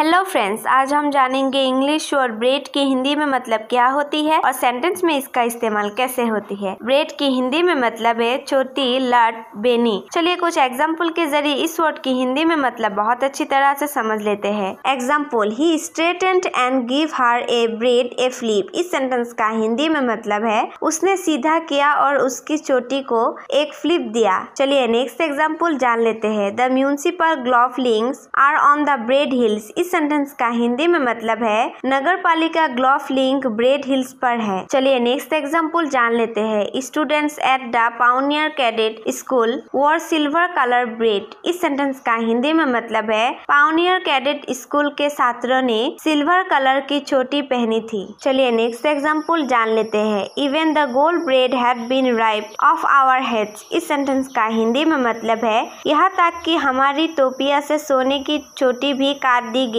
hello friends आज हम जानेंगे इंग्लिश और ब्रेड की हिंदी में मतलब क्या होती है और सेंटेंस में इसका इस्तेमाल कैसे होती है ब्रेड की हिंदी में मतलब है छोटी लट बेनी चलिए कुछ एग्जाम्पल के जरिए इस वर्ड की हिंदी में मतलब बहुत अच्छी तरह से समझ लेते हैं एग्जाम्पल ही स्ट्रेटेंट and give her a braid a flip इस सेंटेंस का हिंदी में मतलब है उसने सीधा किया और उसकी चोटी को एक फ्लिप दिया चलिए नेक्स्ट एग्जाम्पल जान लेते हैं the municipal golf links are on the Braid Hills इस सेंटेंस का हिंदी में मतलब है नगर पालिका ग्लॉफ लिंक ब्रेड हिल्स पर है चलिए नेक्स्ट एग्जाम्पल जान लेते हैं students at the pioneer cadet school wore silver colour braid इस सेंटेंस का हिंदी में मतलब है पाउनियर कैडेट स्कूल के छात्रों ने सिल्वर कलर की छोटी पहनी थी चलिए नेक्स्ट एग्जाम्पल जान लेते हैं इवन द गोल्ड ब्रेड है ऑफ आवर हेड्स इस सेंटेंस का हिंदी में मतलब है यहाँ तक कि हमारी टोपिया से सोने की चोटी भी काट दी गई